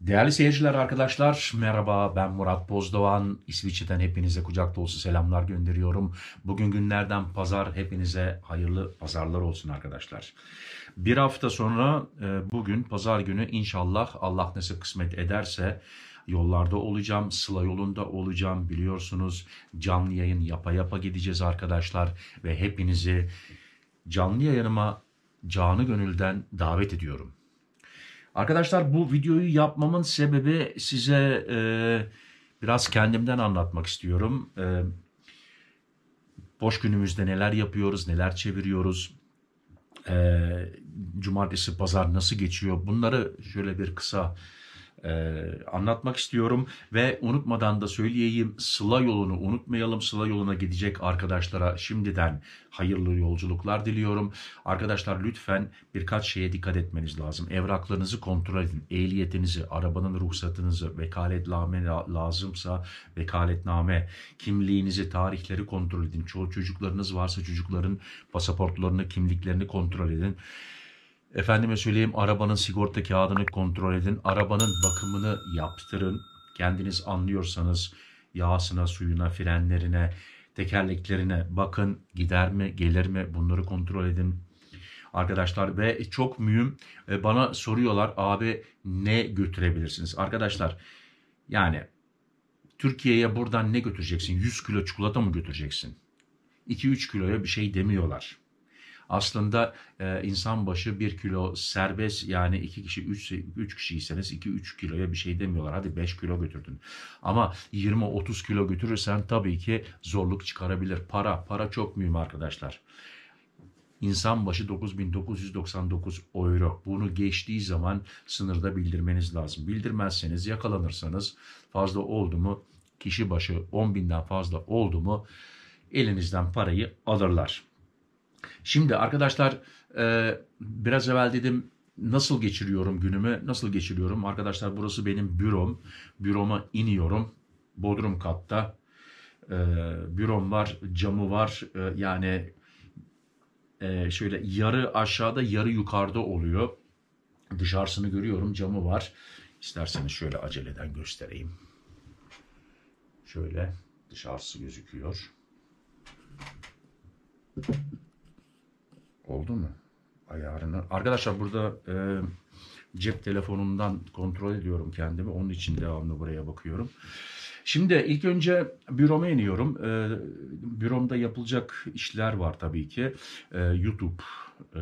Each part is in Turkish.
Değerli seyirciler, arkadaşlar, merhaba ben Murat Bozdoğan. İsviçre'den hepinize kucak dolusu selamlar gönderiyorum. Bugün günlerden pazar, hepinize hayırlı pazarlar olsun arkadaşlar. Bir hafta sonra e, bugün pazar günü inşallah Allah nasip kısmet ederse yollarda olacağım, Sıla yolunda olacağım biliyorsunuz. Canlı yayın yapa yapa gideceğiz arkadaşlar ve hepinizi canlı yayınıma canı gönülden davet ediyorum. Arkadaşlar bu videoyu yapmamın sebebi size e, biraz kendimden anlatmak istiyorum. E, boş günümüzde neler yapıyoruz, neler çeviriyoruz, e, cumartesi, pazar nasıl geçiyor bunları şöyle bir kısa e, anlatmak istiyorum ve unutmadan da söyleyeyim Sıla yolunu unutmayalım. Sıla yoluna gidecek arkadaşlara şimdiden hayırlı yolculuklar diliyorum. Arkadaşlar lütfen birkaç şeye dikkat etmeniz lazım. Evraklarınızı kontrol edin. Ehliyetinizi, arabanın ruhsatınızı, vekaletname lazımsa vekaletname, kimliğinizi, tarihleri kontrol edin. Çoğu çocuklarınız varsa çocukların pasaportlarını, kimliklerini kontrol edin. Efendime söyleyeyim arabanın sigorta kağıdını kontrol edin. Arabanın bakımını yaptırın. Kendiniz anlıyorsanız yağsına, suyuna, frenlerine, tekerleklerine bakın. Gider mi, gelir mi bunları kontrol edin. Arkadaşlar ve çok mühim e, bana soruyorlar abi ne götürebilirsiniz? Arkadaşlar yani Türkiye'ye buradan ne götüreceksin? 100 kilo çikolata mı götüreceksin? 2-3 kiloya bir şey demiyorlar. Aslında e, insan başı bir kilo serbest yani iki kişi üç 3 kişiyseniz iki üç kiloya bir şey demiyorlar. Hadi beş kilo götürdün. Ama 20 30 kilo götürürsen tabii ki zorluk çıkarabilir. Para para çok mühim arkadaşlar. İnsan başı 9999 euro. Bunu geçtiği zaman sınırda bildirmeniz lazım. Bildirmezseniz yakalanırsanız fazla oldu mu kişi başı 10 binden fazla oldu mu elinizden parayı alırlar. Şimdi arkadaşlar e, biraz evvel dedim nasıl geçiriyorum günümü, nasıl geçiriyorum? Arkadaşlar burası benim bürom. Büroma iniyorum. Bodrum katta. E, bürom var, camı var. E, yani şöyle yarı aşağıda, yarı yukarıda oluyor. Dışarısını görüyorum, camı var. isterseniz şöyle aceleden göstereyim. Şöyle dışarısı gözüküyor. Oldu mu? Ayarını. Arkadaşlar burada e, cep telefonundan kontrol ediyorum kendimi. Onun için devamlı buraya bakıyorum. Şimdi ilk önce büroma iniyorum. E, büromda yapılacak işler var tabii ki. E, YouTube e,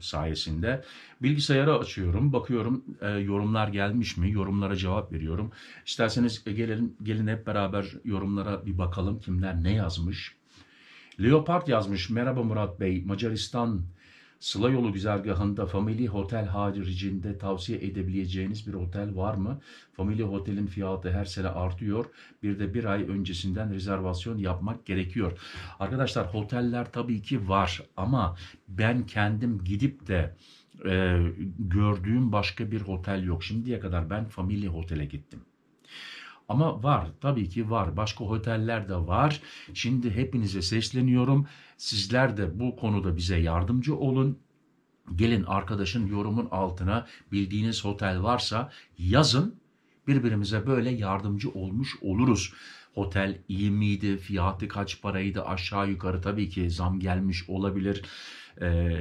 sayesinde. Bilgisayarı açıyorum, bakıyorum e, yorumlar gelmiş mi, yorumlara cevap veriyorum. İsterseniz e, gelin, gelin hep beraber yorumlara bir bakalım kimler ne yazmış. Leopard yazmış. Merhaba Murat Bey. Macaristan Sıla yolu güzergahında Family Hotel haricinde tavsiye edebileceğiniz bir otel var mı? Family Hotel'in fiyatı her sene artıyor. Bir de bir ay öncesinden rezervasyon yapmak gerekiyor. Arkadaşlar oteller tabii ki var ama ben kendim gidip de e, gördüğüm başka bir hotel yok. Şimdiye kadar ben Family Hotel'e gittim. Ama var tabii ki var. Başka oteller de var. Şimdi hepinize sesleniyorum. Sizler de bu konuda bize yardımcı olun. Gelin arkadaşın yorumun altına bildiğiniz otel varsa yazın. Birbirimize böyle yardımcı olmuş oluruz. Otel iyi miydi? Fiyatı kaç paraydı? Aşağı yukarı tabii ki zam gelmiş olabilir e,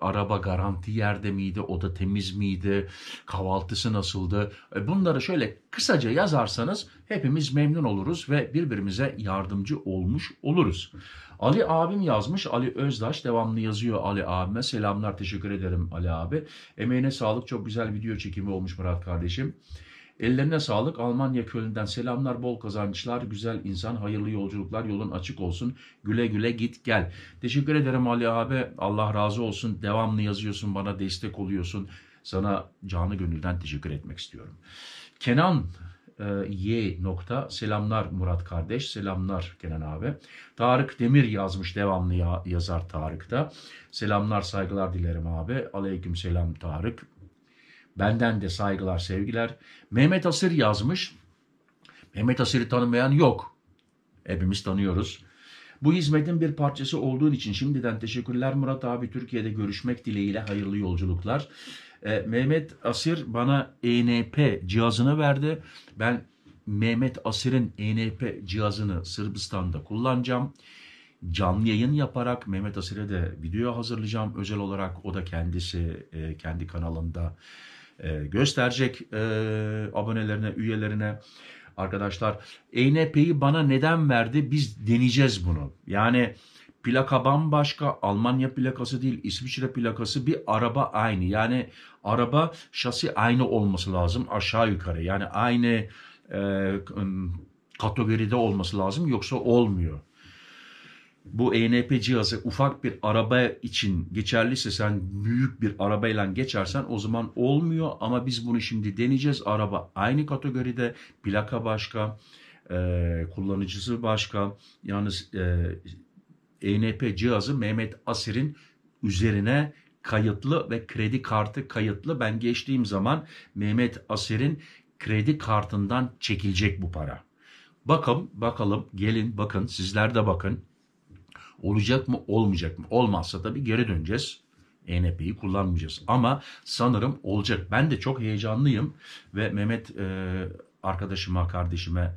araba garanti yerde miydi, oda temiz miydi, kahvaltısı nasıldı? E, bunları şöyle kısaca yazarsanız hepimiz memnun oluruz ve birbirimize yardımcı olmuş oluruz. Ali abim yazmış. Ali Özdaş devamlı yazıyor Ali abime. Selamlar teşekkür ederim Ali abi. Emeğine sağlık. Çok güzel video çekimi olmuş Murat kardeşim. Ellerine sağlık. Almanya Köln'den selamlar, bol kazançlar, güzel insan, hayırlı yolculuklar, yolun açık olsun. Güle güle git gel. Teşekkür ederim Ali abi. Allah razı olsun. Devamlı yazıyorsun bana, destek oluyorsun. Sana canı gönülden teşekkür etmek istiyorum. Kenan e, Y nokta selamlar Murat kardeş selamlar Kenan abi Tarık Demir yazmış devamlı ya, yazar Tarık'ta selamlar saygılar dilerim abi aleyküm selam Tarık Benden de saygılar, sevgiler. Mehmet Asır yazmış. Mehmet Asır'ı tanımayan yok. Hepimiz tanıyoruz. Bu hizmetin bir parçası olduğun için şimdiden teşekkürler Murat abi. Türkiye'de görüşmek dileğiyle hayırlı yolculuklar. E, Mehmet Asır bana ENP cihazını verdi. Ben Mehmet Asır'ın ENP cihazını Sırbistan'da kullanacağım. Canlı yayın yaparak Mehmet Asır'a da video hazırlayacağım özel olarak. O da kendisi e, kendi kanalında e, gösterecek e, abonelerine, üyelerine. Arkadaşlar ENP'yi bana neden verdi? Biz deneyeceğiz bunu. Yani plaka bambaşka, Almanya plakası değil, İsviçre plakası bir araba aynı. Yani araba şasi aynı olması lazım aşağı yukarı. Yani aynı e, kategoride olması lazım yoksa olmuyor bu ENP cihazı ufak bir araba için geçerliyse sen büyük bir arabayla geçersen o zaman olmuyor ama biz bunu şimdi deneyeceğiz. Araba aynı kategoride plaka başka e, kullanıcısı başka yalnız e, ENP cihazı Mehmet Asir'in üzerine kayıtlı ve kredi kartı kayıtlı. Ben geçtiğim zaman Mehmet Asir'in kredi kartından çekilecek bu para. Bakın bakalım gelin bakın sizler de bakın. Olacak mı olmayacak mı? Olmazsa tabii geri döneceğiz. ENP'yi kullanmayacağız. Ama sanırım olacak. Ben de çok heyecanlıyım ve Mehmet e, arkadaşıma, kardeşime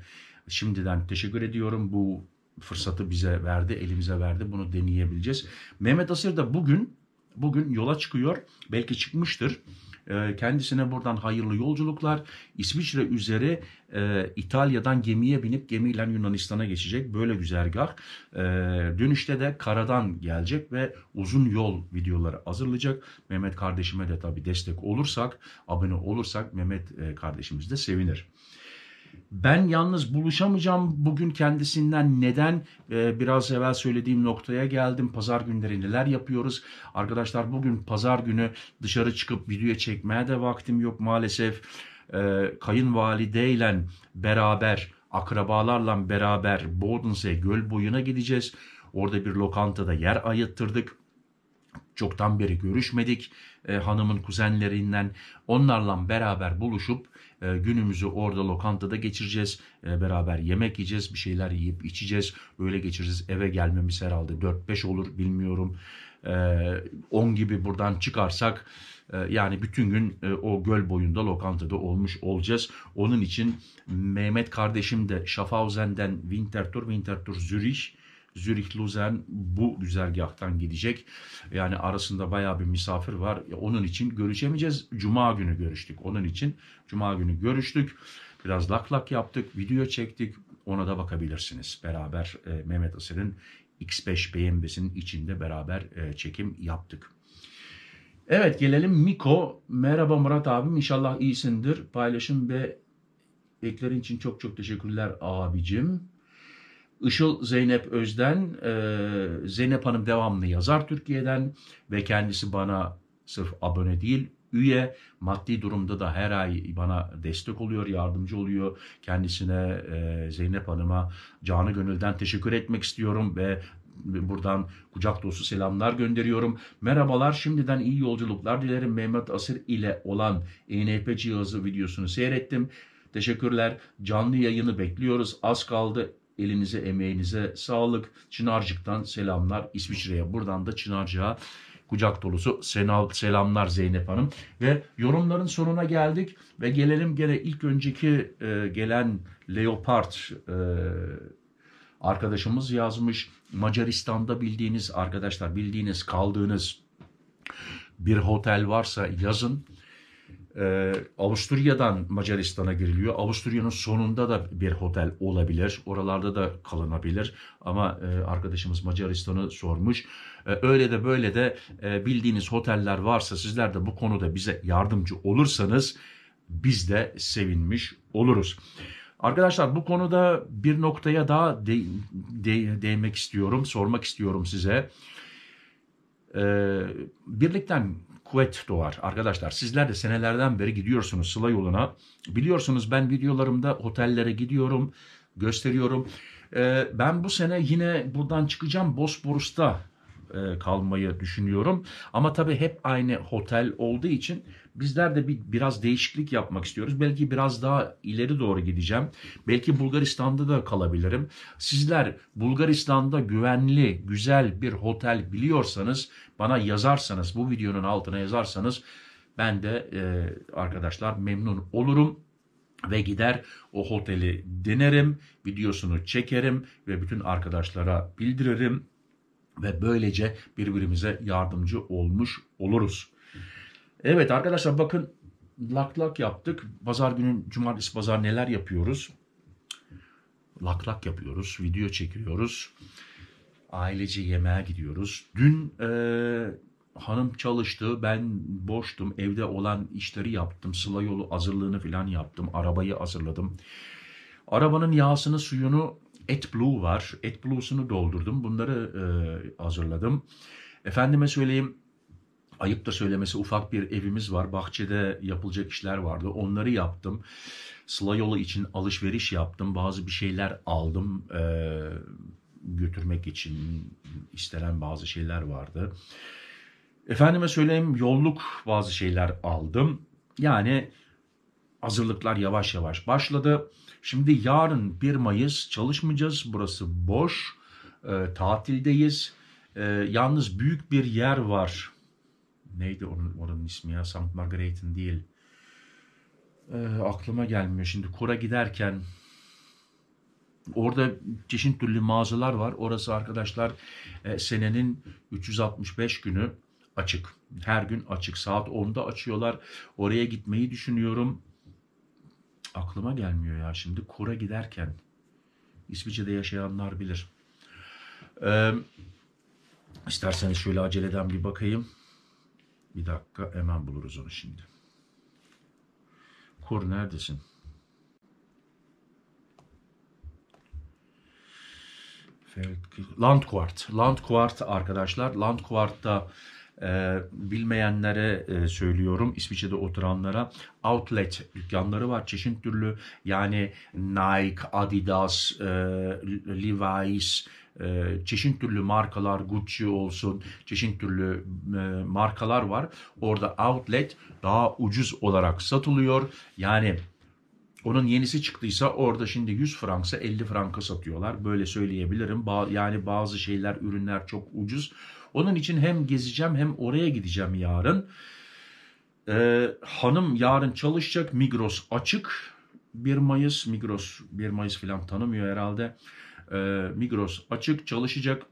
şimdiden teşekkür ediyorum. Bu fırsatı bize verdi, elimize verdi. Bunu deneyebileceğiz. Mehmet Asır da bugün bugün yola çıkıyor. Belki çıkmıştır. Ee, kendisine buradan hayırlı yolculuklar. İsviçre üzeri e, İtalya'dan gemiye binip gemiyle Yunanistan'a geçecek. Böyle güzergah. Ee, Dönüşte de karadan gelecek ve uzun yol videoları hazırlayacak. Mehmet kardeşime de tabii destek olursak, abone olursak Mehmet e, kardeşimiz de sevinir ben yalnız buluşamayacağım bugün kendisinden neden e, biraz evvel söylediğim noktaya geldim. Pazar günleri neler yapıyoruz? Arkadaşlar bugün pazar günü dışarı çıkıp video çekmeye de vaktim yok maalesef. E, kayınvalideyle beraber akrabalarla beraber Bodens'e göl boyuna gideceğiz. Orada bir lokantada yer ayıttırdık çoktan beri görüşmedik. E, hanımın kuzenlerinden onlarla beraber buluşup e, günümüzü orada lokantada geçireceğiz. E, beraber yemek yiyeceğiz, bir şeyler yiyip içeceğiz. Öyle geçireceğiz. Eve gelmemiz herhalde 4-5 olur bilmiyorum. E, 10 gibi buradan çıkarsak e, yani bütün gün e, o göl boyunda lokantada olmuş olacağız. Onun için Mehmet kardeşim de Schaffhausen'den Winterthur, Winterthur Zürich Zürich Luzern bu güzergahtan gidecek. Yani arasında baya bir misafir var. Onun için görüşemeyeceğiz. Cuma günü görüştük. Onun için cuma günü görüştük. Biraz lak lak yaptık. Video çektik. Ona da bakabilirsiniz. Beraber e, Mehmet Asır'ın X5 BMW'sinin içinde beraber e, çekim yaptık. Evet gelelim Miko. Merhaba Murat abim inşallah iyisindir. Paylaşım ve eklerin için çok çok teşekkürler abicim. Işıl Zeynep Özden, e, Zeynep Hanım devamlı yazar Türkiye'den ve kendisi bana sırf abone değil üye maddi durumda da her ay bana destek oluyor, yardımcı oluyor. Kendisine e, Zeynep Hanım'a canı gönülden teşekkür etmek istiyorum ve buradan kucak dostu selamlar gönderiyorum. Merhabalar şimdiden iyi yolculuklar dilerim. Mehmet Asır ile olan ENP cihazı videosunu seyrettim. Teşekkürler. Canlı yayını bekliyoruz. Az kaldı. Elinize emeğinize sağlık. Çınarcık'tan selamlar İsviçre'ye. Buradan da Çınarcık'a kucak dolusu selamlar Zeynep Hanım. Ve yorumların sonuna geldik ve gelelim gene ilk önceki e, gelen Leopard e, arkadaşımız yazmış. Macaristan'da bildiğiniz arkadaşlar bildiğiniz kaldığınız bir hotel varsa yazın ee, Avusturya'dan Macaristan'a giriliyor. Avusturya'nın sonunda da bir otel olabilir. Oralarda da kalınabilir. Ama e, arkadaşımız Macaristan'ı sormuş. E, öyle de böyle de e, bildiğiniz oteller varsa sizler de bu konuda bize yardımcı olursanız biz de sevinmiş oluruz. Arkadaşlar bu konuda bir noktaya daha de, de, değinmek istiyorum, sormak istiyorum size. Ee, birlikten kuvvet doğar. Arkadaşlar sizler de senelerden beri gidiyorsunuz Sıla yoluna. Biliyorsunuz ben videolarımda otellere gidiyorum, gösteriyorum. Ee, ben bu sene yine buradan çıkacağım Bosporus'ta e, kalmayı düşünüyorum. Ama tabii hep aynı otel olduğu için bizler de bir biraz değişiklik yapmak istiyoruz. Belki biraz daha ileri doğru gideceğim. Belki Bulgaristan'da da kalabilirim. Sizler Bulgaristan'da güvenli, güzel bir otel biliyorsanız bana yazarsanız, bu videonun altına yazarsanız ben de e, arkadaşlar memnun olurum ve gider o oteli denerim, videosunu çekerim ve bütün arkadaşlara bildiririm ve böylece birbirimize yardımcı olmuş oluruz. Evet arkadaşlar bakın lak lak yaptık. Pazar günü cumartesi pazar neler yapıyoruz? Lak lak yapıyoruz, video çekiyoruz. Ailece yemeğe gidiyoruz. Dün e, hanım çalıştı, ben boştum, evde olan işleri yaptım. Sıla yolu hazırlığını falan yaptım, arabayı hazırladım. Arabanın yağsını, suyunu AdBlue var. AdBlue'sunu doldurdum. Bunları e, hazırladım. Efendime söyleyeyim ayıp da söylemesi ufak bir evimiz var. Bahçede yapılacak işler vardı. Onları yaptım. Sıla yolu için alışveriş yaptım. Bazı bir şeyler aldım. Ee, götürmek için istenen bazı şeyler vardı. Efendime söyleyeyim yolluk bazı şeyler aldım. Yani hazırlıklar yavaş yavaş başladı. Şimdi yarın 1 Mayıs çalışmayacağız. Burası boş. E, tatildeyiz. E, yalnız büyük bir yer var. Neydi onun, oranın ismi ya? St. Margaret'in değil. E, aklıma gelmiyor. Şimdi Kora giderken Orada çeşit türlü mağazalar var. Orası arkadaşlar e, senenin 365 günü açık. Her gün açık. Saat 10'da açıyorlar. Oraya gitmeyi düşünüyorum. Aklıma gelmiyor ya şimdi. Kora giderken. İsviçre'de yaşayanlar bilir. Ee, isterseniz şöyle aceleden bir bakayım. Bir dakika hemen buluruz onu şimdi. Kur neredesin? Landquart. Landquart arkadaşlar. Landquart'ta e, bilmeyenlere e, söylüyorum İsviçre'de oturanlara outlet dükkanları var çeşit türlü yani Nike, Adidas, e, Levi's, e, çeşit türlü markalar Gucci olsun çeşit türlü e, markalar var. Orada outlet daha ucuz olarak satılıyor. Yani onun yenisi çıktıysa orada şimdi 100 franksa 50 franka satıyorlar. Böyle söyleyebilirim. Yani bazı şeyler, ürünler çok ucuz. Onun için hem gezeceğim hem oraya gideceğim yarın. Ee, hanım yarın çalışacak. Migros açık. 1 Mayıs Migros 1 Mayıs falan tanımıyor herhalde. Ee, Migros açık çalışacak.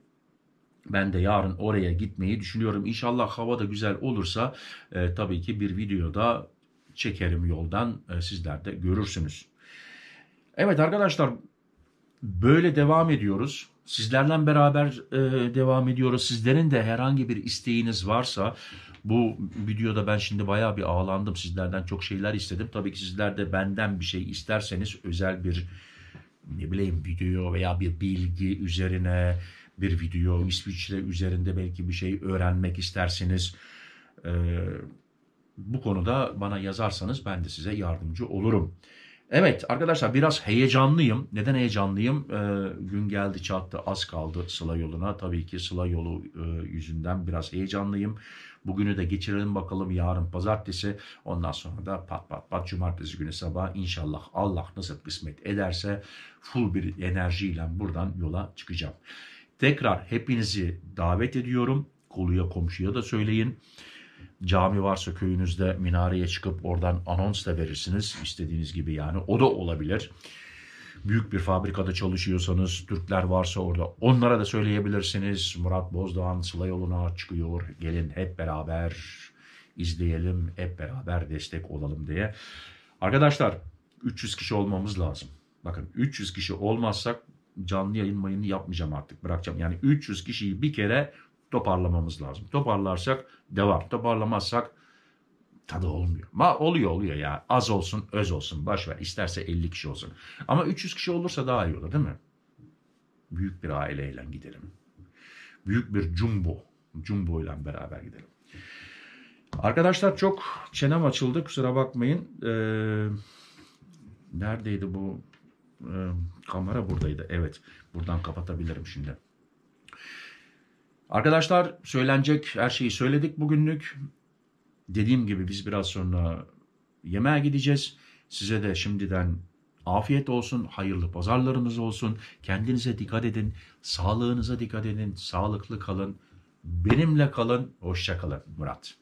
Ben de yarın oraya gitmeyi düşünüyorum. İnşallah hava da güzel olursa e, tabii ki bir videoda çekerim yoldan. E, sizler de görürsünüz. Evet arkadaşlar böyle devam ediyoruz. Sizlerle beraber e, devam ediyoruz. Sizlerin de herhangi bir isteğiniz varsa bu videoda ben şimdi bayağı bir ağlandım. Sizlerden çok şeyler istedim. Tabii ki sizler de benden bir şey isterseniz özel bir ne bileyim video veya bir bilgi üzerine bir video İsviçre üzerinde belki bir şey öğrenmek isterseniz Ee, bu konuda bana yazarsanız ben de size yardımcı olurum. Evet arkadaşlar biraz heyecanlıyım. Neden heyecanlıyım? Ee, gün geldi çattı az kaldı Sıla yoluna. Tabii ki Sıla yolu e, yüzünden biraz heyecanlıyım. Bugünü de geçirelim bakalım yarın pazartesi. Ondan sonra da pat pat pat cumartesi günü sabah inşallah Allah nasip kısmet ederse full bir enerjiyle buradan yola çıkacağım. Tekrar hepinizi davet ediyorum. Koluya komşuya da söyleyin. Cami varsa köyünüzde minareye çıkıp oradan anons da verirsiniz. istediğiniz gibi yani o da olabilir. Büyük bir fabrikada çalışıyorsanız, Türkler varsa orada onlara da söyleyebilirsiniz. Murat Bozdoğan Sıla yoluna çıkıyor. Gelin hep beraber izleyelim, hep beraber destek olalım diye. Arkadaşlar 300 kişi olmamız lazım. Bakın 300 kişi olmazsak canlı yayın mayını yapmayacağım artık bırakacağım. Yani 300 kişiyi bir kere toparlamamız lazım. Toparlarsak devam. Toparlamazsak tadı olmuyor. Ma oluyor oluyor ya. Az olsun, öz olsun. Baş ver. İsterse 50 kişi olsun. Ama 300 kişi olursa daha iyi olur değil mi? Büyük bir aileyle gidelim. Büyük bir jumbo. Jumbo ile beraber gidelim. Arkadaşlar çok çenem açıldı. Kusura bakmayın. Ee, neredeydi bu? Ee, kamera buradaydı. Evet. Buradan kapatabilirim şimdi. Arkadaşlar söylenecek her şeyi söyledik bugünlük. Dediğim gibi biz biraz sonra yemeğe gideceğiz. Size de şimdiden afiyet olsun, hayırlı pazarlarımız olsun. Kendinize dikkat edin, sağlığınıza dikkat edin, sağlıklı kalın. Benimle kalın, hoşça kalın Murat.